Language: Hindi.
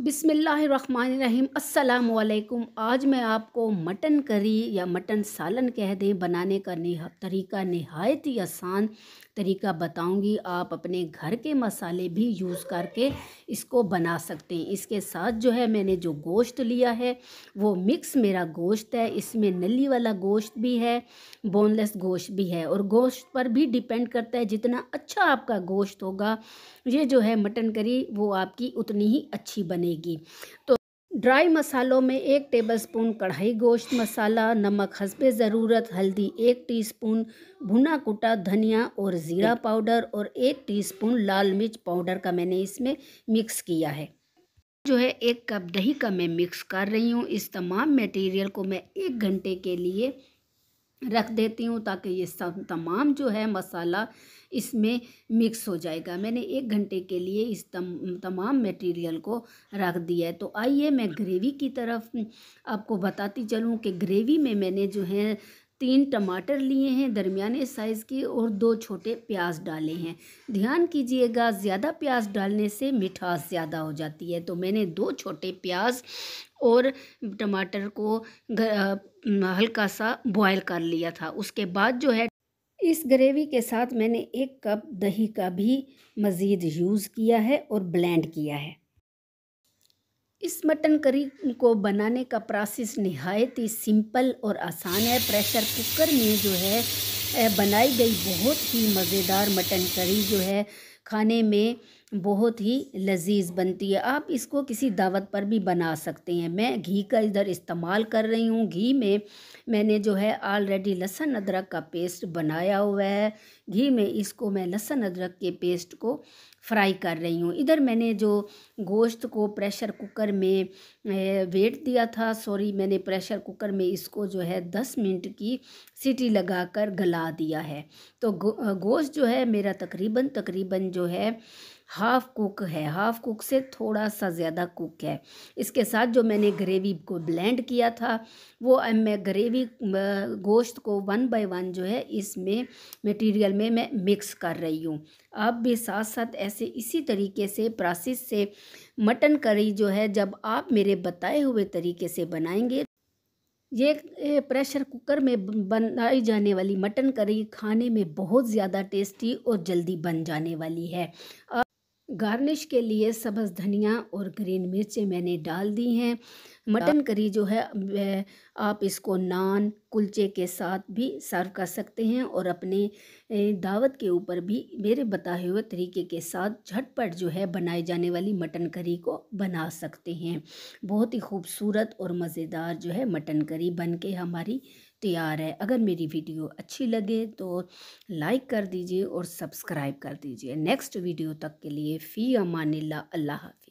बिसमीम् अल्लाम आज मैं आपको मटन करी या मटन सालन कह दें बनाने का नहा, तरीका नहायत ही आसान तरीका बताऊंगी आप अपने घर के मसाले भी यूज़ करके इसको बना सकते हैं इसके साथ जो है मैंने जो गोश्त लिया है वो मिक्स मेरा गोश्त है इसमें नली वाला गोश्त भी है बोनलेस गोश्त भी है और गोश्त पर भी डिपेंड करता है जितना अच्छा आपका गोश्त होगा ये जो है मटन करी वो आपकी उतनी ही अच्छी बने बनेगी तो ड्राई मसालों में एक टेबलस्पून कढ़ाई गोश्त मसाला नमक हंसबे ज़रूरत हल्दी एक टीस्पून भुना कुटा धनिया और ज़ीरा पाउडर और एक टीस्पून लाल मिर्च पाउडर का मैंने इसमें मिक्स किया है जो है एक कप दही का मैं मिक्स कर रही हूँ इस तमाम मटेरियल को मैं एक घंटे के लिए रख देती हूँ ताकि ये सब तमाम जो है मसाला इसमें मिक्स हो जाएगा मैंने एक घंटे के लिए इस तम, तमाम मटेरियल को रख दिया है तो आइए मैं ग्रेवी की तरफ आपको बताती चलूँ कि ग्रेवी में मैंने जो है तीन टमाटर लिए हैं दरमियाने साइज़ के और दो छोटे प्याज डाले हैं ध्यान कीजिएगा ज़्यादा प्याज डालने से मिठास ज़्यादा हो जाती है तो मैंने दो छोटे प्याज और टमाटर को हल्का सा बॉयल कर लिया था उसके बाद जो है इस ग्रेवी के साथ मैंने एक कप दही का भी मज़ीद यूज़ किया है और ब्लेंड किया है इस मटन करी को बनाने का प्रोसेस नहायत ही सिंपल और आसान है प्रेशर कुकर में जो है बनाई गई बहुत ही मज़ेदार मटन करी जो है खाने में बहुत ही लजीज बनती है आप इसको किसी दावत पर भी बना सकते हैं मैं घी का इधर इस्तेमाल कर रही हूँ घी में मैंने जो है ऑलरेडी लहसुन अदरक का पेस्ट बनाया हुआ है घी में इसको मैं लहसुन अदरक के पेस्ट को फ्राई कर रही हूँ इधर मैंने जो गोश्त को प्रेशर कुकर में वेट दिया था सॉरी मैंने प्रेशर कुकर में इसको जो है दस मिनट की सीटी लगाकर गला दिया है तो गो, गोश्त जो है मेरा तकरीबन तकरीबन जो है हाफ़ कुक है हाफ़ कुक से थोड़ा सा ज़्यादा कुक है इसके साथ जो मैंने ग्रेवी को ब्लेंड किया था वो मैं ग्रेवी गोश्त को वन बाय वन जो है इसमें मटेरियल में मैं मिक्स कर रही हूँ आप भी साथ साथ ऐसे इसी तरीके से प्रासिस से मटन करी जो है जब आप मेरे बताए हुए तरीके से बनाएंगे ये प्रेशर कुकर में बनाई जाने वाली मटन करी खाने में बहुत ज़्यादा टेस्टी और जल्दी बन जाने वाली है गार्निश के लिए सब्ज़ धनिया और ग्रीन मिर्चें मैंने डाल दी हैं हाँ। मटन करी जो है आप इसको नान कुलचे के साथ भी सर्व कर सकते हैं और अपने दावत के ऊपर भी मेरे बताए हुए तरीके के साथ झटपट जो है बनाए जाने वाली मटन करी को बना सकते हैं बहुत ही खूबसूरत और मज़ेदार जो है मटन करी बन के हमारी तैयार है अगर मेरी वीडियो अच्छी लगे तो लाइक कर दीजिए और सब्सक्राइब कर दीजिए नेक्स्ट वीडियो तक के लिए फ़ी अमान अल्लाह हाफि